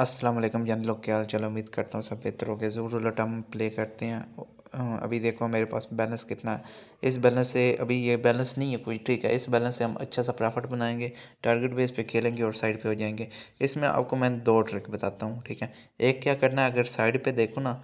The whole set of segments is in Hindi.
अस्सलाम वालेकुम जान लोग क्या हाल चलो उम्मीद करता हूँ सब बेहतर हो गए ज़रूर उलट हम प्ले करते हैं अभी देखो मेरे पास बैलेंस कितना है इस बैलेंस से अभी ये बैलेंस नहीं है कुछ ठीक है इस बैलेंस से हम अच्छा सा प्रॉफिट बनाएंगे टारगेट बेस पे खेलेंगे और साइड पे हो जाएंगे इसमें आपको मैं दो ट्रिक बताता हूँ ठीक है एक क्या करना है अगर साइड पर देखो ना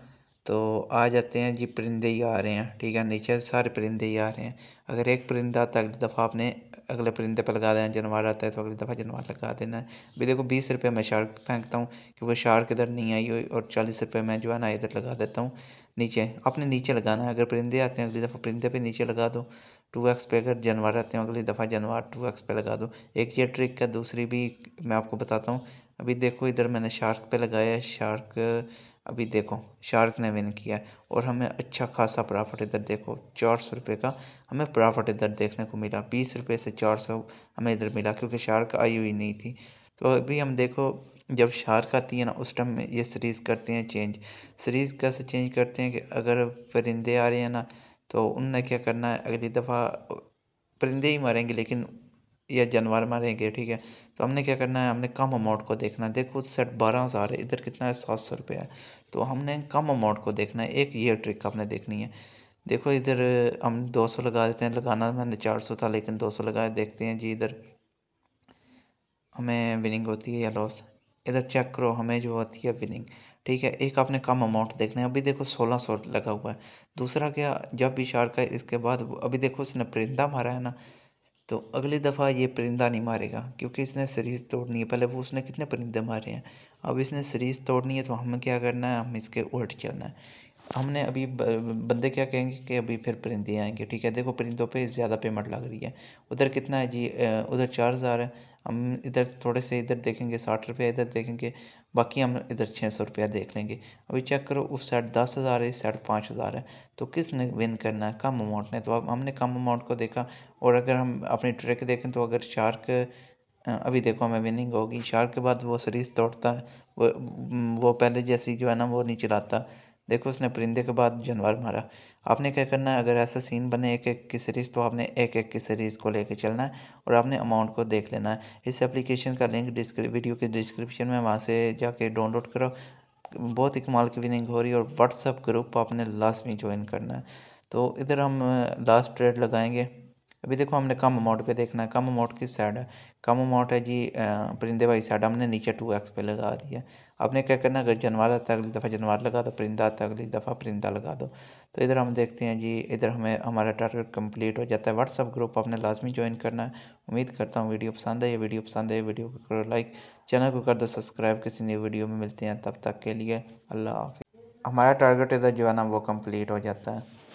तो आ जाते हैं जी परिंदे ही आ रहे हैं ठीक है नीचे सारे परिंदे ही आ रहे हैं अगर एक परिंदा आता तो है अगली दफ़ा आपने अगले परिंदे पर लगा देना जानवर आता है तो अगली दफ़ा जानवर लगा देना है अभी देखो बीस रुपये मैं शार्क फेंकता हूँ क्योंकि शार्क इधर नहीं आई हुई और चालीस रुपये मैं जो है ना इधर लगा देता हूँ नीचे आपने नीचे लगाना है अगर परिंदे आते हैं अगली दफ़ा परिंदे पर नीचे लगा दो टू एक्स पे अगर जानवर रहते हो अगली दफ़ा जनवा टू एक्स पे लगा दो एक ये ट्रिक है दूसरी भी मैं आपको बताता हूँ अभी देखो इधर मैंने शार्क पे लगाया है शार्क अभी देखो शार्क ने विन किया और हमें अच्छा खासा प्रॉफिट इधर देखो चार सौ रुपये का हमें प्रॉफिट इधर देखने को मिला बीस रुपये से चार सौ हमें इधर मिला क्योंकि शार्क आई हुई नहीं थी तो अभी हम देखो जब शार्क आती है ना उस टाइम ये सीरीज़ करते हैं चेंज सीरीज़ कैसे चेंज करते हैं कि अगर परिंदे आ रहे हैं ना तो उनने क्या करना है अगली दफ़ा परिंदे ही मारेंगे लेकिन या जानवर मारेंगे ठीक है तो हमने क्या करना है हमने कम अमाउंट को देखना है देखो सेट बारह हज़ार है इधर कितना है सात सौ रुपये है तो हमने कम अमाउंट को देखना है एक ये ट्रिक हमने देखनी है देखो इधर हम दो सौ लगा देते हैं लगाना मैंने चार सौ था लेकिन दो सौ लगाए देखते हैं जी इधर हमें विनिंग होती है या लॉस इधर चेक करो हमें जो होती है विनिंग ठीक है एक आपने कम अमाउंट देखना है अभी देखो सोलह सौ लगा हुआ है दूसरा क्या जब भी शार्क है इसके बाद अभी देखो इसने परिंदा मारा है ना तो अगली दफ़ा ये परिंदा नहीं मारेगा क्योंकि इसने सीरीज़ तोड़नी है पहले वो उसने कितने परिंदे मारे हैं अब इसने सीरीज़ तोड़नी है तो हमें क्या करना है हम इसके उल्ट चलना है हमने अभी बंदे क्या कहेंगे कि अभी फिर परिंदे आएंगे ठीक है देखो परिंदों पे ज़्यादा पेमेंट लग रही है उधर कितना है जी उधर चार हज़ार है हम इधर थोड़े से इधर देखेंगे साठ रुपया इधर देखेंगे बाकी हम इधर छः सौ रुपया देख लेंगे अभी चेक करो उस साइड दस हज़ार है इस साइड पाँच हज़ार है तो किसने विन करना है कम अमाउंट ने तो अब हमने कम अमाउंट को देखा और अगर हम अपनी ट्रिक देखें तो अगर शार्क अभी देखो हमें विनिंग होगी शार्क के बाद वो सीरीज तोड़ता है वो वो पहले जैसी जो है ना वो नहीं चलाता देखो उसने परिंदे के बाद जानवर मारा आपने क्या करना है अगर ऐसा सीन बने एक एक की सीरीज़ तो आपने एक एक की सीरीज़ को लेकर चलना है और आपने अमाउंट को देख लेना है इस एप्लीकेशन का लिंक डिस्क्रिप वीडियो के डिस्क्रिप्शन में वहाँ से जाके डाउनलोड करो बहुत ही कमाल की विनिंग हो रही है और व्हाट्सअप ग्रुप आपने लास्ट में ज्वाइन करना है तो इधर हम लास्ट ट्रेड लगाएंगे अभी देखो हमने कम अमाउंट पे देखना है कम अमाउंट किस साइड है कम अमाउंट है जी परिंदे वाली साइड हमने नीचे टू एक्स पे लगा दिया आपने क्या करना अगर जानवर आता है अगली दफ़ा जानवर लगा दो परिंदा आता है अगली दफ़ा परिंदा लगा दो तो इधर हम देखते हैं जी इधर हमें हमारा टारगेट कंप्लीट हो जाता है व्हाट्सअप ग्रुप आपने लाजमी ज्वाइन करना है उम्मीद करता हूँ वीडियो पसंद है ये वीडियो पसंद है वीडियो को करो लाइक चैनल को कर दो सब्सक्राइब किसी नई वीडियो में मिलते हैं तब तक के लिए अल्लाह हाफि हमारा टारगेट इधर जो है ना वो कम्प्लीट हो जाता है